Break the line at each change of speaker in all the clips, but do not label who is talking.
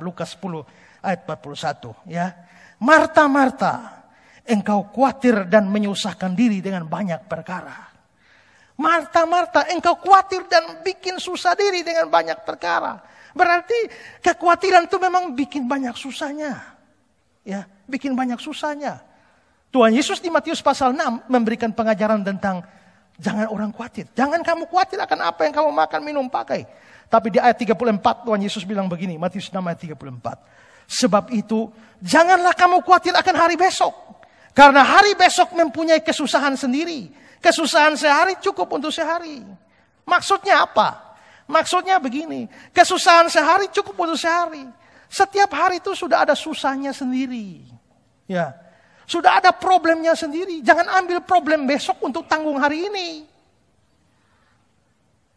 Lukas 10 ayat 41 ya. Marta, Marta, engkau khawatir dan menyusahkan diri dengan banyak perkara. Marta, Marta, engkau khawatir dan bikin susah diri dengan banyak perkara. Berarti kekhawatiran itu memang bikin banyak susahnya. Ya, bikin banyak susahnya. Tuhan Yesus di Matius pasal 6 memberikan pengajaran tentang jangan orang khawatir. Jangan kamu khawatir akan apa yang kamu makan, minum, pakai. Tapi di ayat 34 Tuhan Yesus bilang begini, Matius 6 ayat 34. Sebab itu, janganlah kamu khawatir akan hari besok. Karena hari besok mempunyai kesusahan sendiri. Kesusahan sehari cukup untuk sehari. Maksudnya apa? Maksudnya begini, kesusahan sehari cukup untuk sehari. Setiap hari itu sudah ada susahnya sendiri. Ya. Sudah ada problemnya sendiri. Jangan ambil problem besok untuk tanggung hari ini.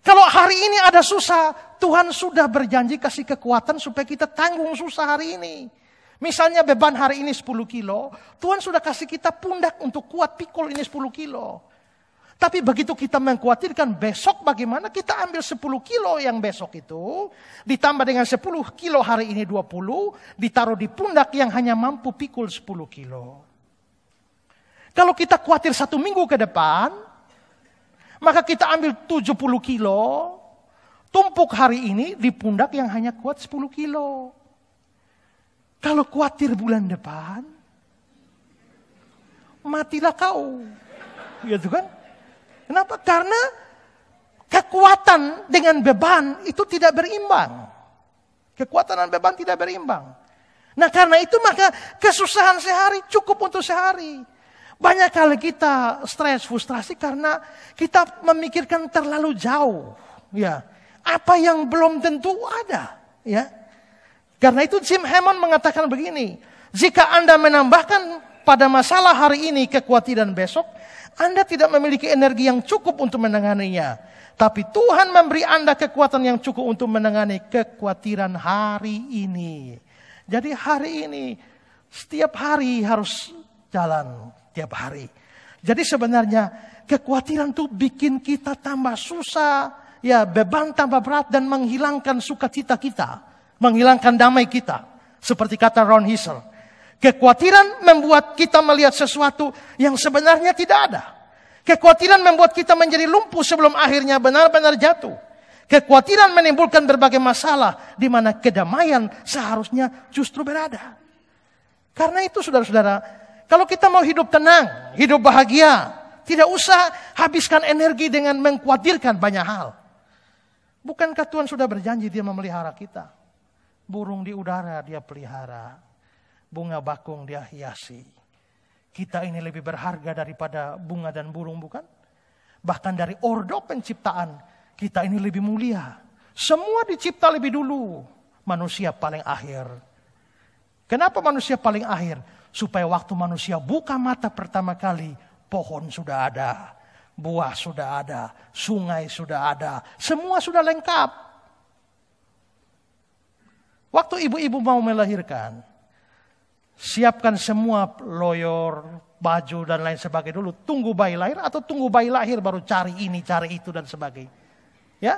Kalau hari ini ada susah, Tuhan sudah berjanji kasih kekuatan supaya kita tanggung susah hari ini. Misalnya beban hari ini 10 kilo, Tuhan sudah kasih kita pundak untuk kuat pikul ini 10 kilo. Tapi begitu kita mengkhawatirkan besok bagaimana kita ambil 10 kilo yang besok itu, ditambah dengan 10 kilo hari ini 20, ditaruh di pundak yang hanya mampu pikul 10 kilo. Kalau kita khawatir satu minggu ke depan, maka kita ambil 70 kilo, tumpuk hari ini di pundak yang hanya kuat 10 kilo. Kalau khawatir bulan depan, matilah kau. Gitu kan? Kenapa? Karena kekuatan dengan beban itu tidak berimbang. Kekuatan dan beban tidak berimbang. Nah karena itu maka kesusahan sehari cukup untuk sehari. Banyak kali kita stres, frustrasi karena kita memikirkan terlalu jauh. Ya, apa yang belum tentu ada. Ya, karena itu Jim Hammond mengatakan begini, jika Anda menambahkan pada masalah hari ini kekuatan besok, Anda tidak memiliki energi yang cukup untuk menanganinya. Tapi Tuhan memberi Anda kekuatan yang cukup untuk menangani kekhawatiran hari ini. Jadi hari ini, setiap hari harus jalan tiap hari. Jadi sebenarnya kekhawatiran itu bikin kita tambah susah, ya beban tambah berat dan menghilangkan sukacita kita, menghilangkan damai kita. Seperti kata Ron Hissel, kekhawatiran membuat kita melihat sesuatu yang sebenarnya tidak ada. Kekhawatiran membuat kita menjadi lumpuh sebelum akhirnya benar-benar jatuh. Kekhawatiran menimbulkan berbagai masalah di mana kedamaian seharusnya justru berada. Karena itu saudara-saudara, kalau kita mau hidup tenang, hidup bahagia, tidak usah habiskan energi dengan mengkhawatirkan banyak hal. Bukankah Tuhan sudah berjanji dia memelihara kita? Burung di udara dia pelihara, bunga bakung dia hiasi. Kita ini lebih berharga daripada bunga dan burung bukan? Bahkan dari ordo penciptaan, kita ini lebih mulia. Semua dicipta lebih dulu, manusia paling akhir. Kenapa manusia paling akhir? Supaya waktu manusia buka mata pertama kali, pohon sudah ada, buah sudah ada, sungai sudah ada, semua sudah lengkap. Waktu ibu-ibu mau melahirkan, siapkan semua loyor, baju dan lain sebagainya dulu. Tunggu bayi lahir atau tunggu bayi lahir baru cari ini, cari itu dan sebagainya. Ya,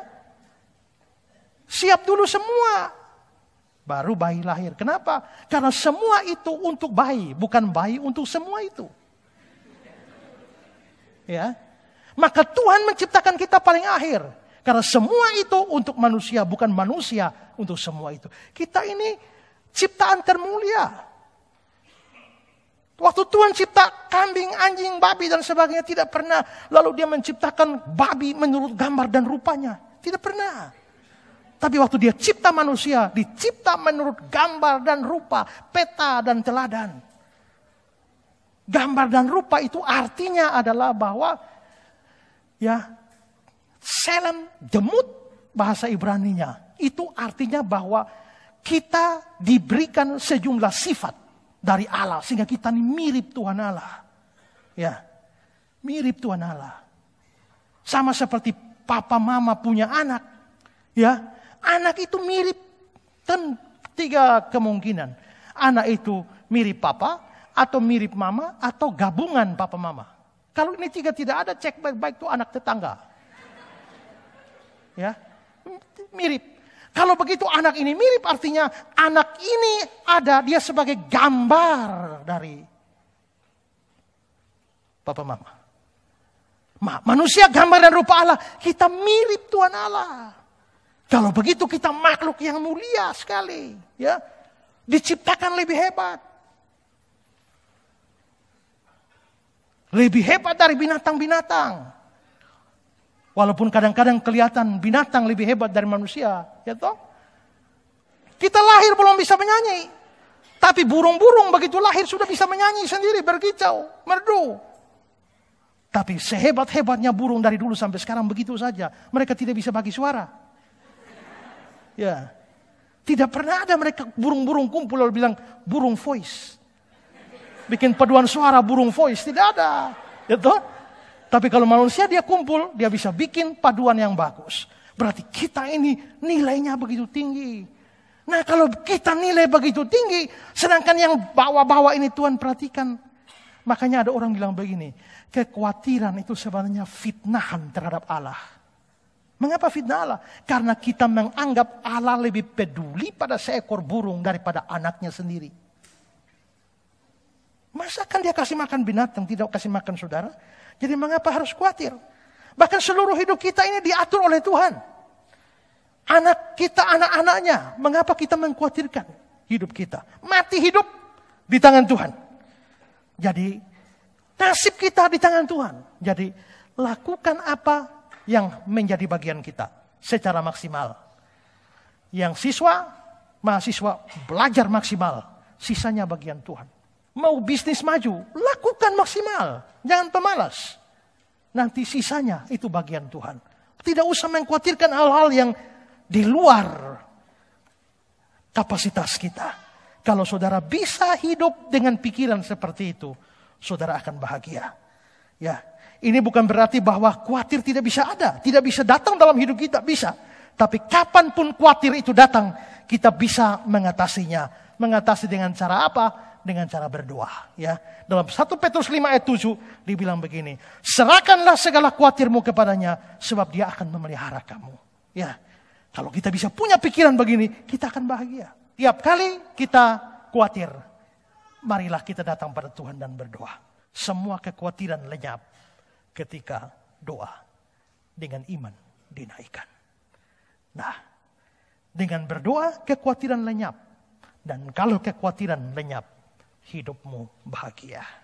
Siap dulu semua Baru bayi lahir. Kenapa? Karena semua itu untuk bayi, bukan bayi untuk semua itu. Ya. Maka Tuhan menciptakan kita paling akhir. Karena semua itu untuk manusia, bukan manusia untuk semua itu. Kita ini ciptaan termulia. Waktu Tuhan cipta kambing, anjing, babi dan sebagainya tidak pernah. Lalu dia menciptakan babi menurut gambar dan rupanya. Tidak pernah. Tapi waktu dia cipta manusia, dicipta menurut gambar dan rupa, peta dan teladan. Gambar dan rupa itu artinya adalah bahwa ya selam jemut bahasa Ibraninya. Itu artinya bahwa kita diberikan sejumlah sifat dari Allah sehingga kita ini mirip Tuhan Allah. Ya. Mirip Tuhan Allah. Sama seperti papa mama punya anak, ya Anak itu mirip ten, tiga kemungkinan. Anak itu mirip papa, atau mirip mama, atau gabungan papa mama. Kalau ini tiga tidak ada, cek baik-baik tuh anak tetangga. Ya, mirip. Kalau begitu anak ini mirip artinya anak ini ada dia sebagai gambar dari papa mama. Ma, manusia gambar dan rupa Allah, kita mirip Tuhan Allah. Kalau begitu kita makhluk yang mulia sekali, ya. Diciptakan lebih hebat. Lebih hebat dari binatang-binatang. Walaupun kadang-kadang kelihatan binatang lebih hebat dari manusia, ya toh? Kita lahir belum bisa menyanyi. Tapi burung-burung begitu lahir sudah bisa menyanyi sendiri, berkicau, merdu. Tapi sehebat-hebatnya burung dari dulu sampai sekarang begitu saja. Mereka tidak bisa bagi suara. Ya. Tidak pernah ada mereka burung-burung kumpul lalu bilang burung voice. Bikin paduan suara burung voice, tidak ada. Gitu? Tapi kalau manusia dia kumpul, dia bisa bikin paduan yang bagus. Berarti kita ini nilainya begitu tinggi. Nah kalau kita nilai begitu tinggi, sedangkan yang bawa-bawa ini Tuhan perhatikan. Makanya ada orang bilang begini, kekhawatiran itu sebenarnya fitnahan terhadap Allah. Mengapa fitnah Allah? Karena kita menganggap Allah lebih peduli pada seekor burung daripada anaknya sendiri. Masa kan dia kasih makan binatang, tidak kasih makan saudara? Jadi mengapa harus khawatir? Bahkan seluruh hidup kita ini diatur oleh Tuhan. Anak kita, anak-anaknya. Mengapa kita mengkhawatirkan hidup kita? Mati hidup di tangan Tuhan. Jadi nasib kita di tangan Tuhan. Jadi lakukan apa yang menjadi bagian kita secara maksimal. Yang siswa, mahasiswa belajar maksimal. Sisanya bagian Tuhan. Mau bisnis maju, lakukan maksimal. Jangan pemalas. Nanti sisanya itu bagian Tuhan. Tidak usah mengkhawatirkan hal-hal yang di luar kapasitas kita. Kalau saudara bisa hidup dengan pikiran seperti itu, saudara akan bahagia. Ya, ini bukan berarti bahwa khawatir tidak bisa ada, tidak bisa datang dalam hidup kita, bisa. Tapi kapanpun khawatir itu datang, kita bisa mengatasinya. Mengatasi dengan cara apa? Dengan cara berdoa. Ya, Dalam 1 Petrus 5 ayat 7 dibilang begini, Serahkanlah segala khawatirmu kepadanya, sebab dia akan memelihara kamu. Ya, Kalau kita bisa punya pikiran begini, kita akan bahagia. Tiap kali kita khawatir, marilah kita datang pada Tuhan dan berdoa. Semua kekhawatiran lenyap ketika doa dengan iman dinaikkan. Nah, dengan berdoa kekhawatiran lenyap dan kalau kekhawatiran lenyap hidupmu bahagia.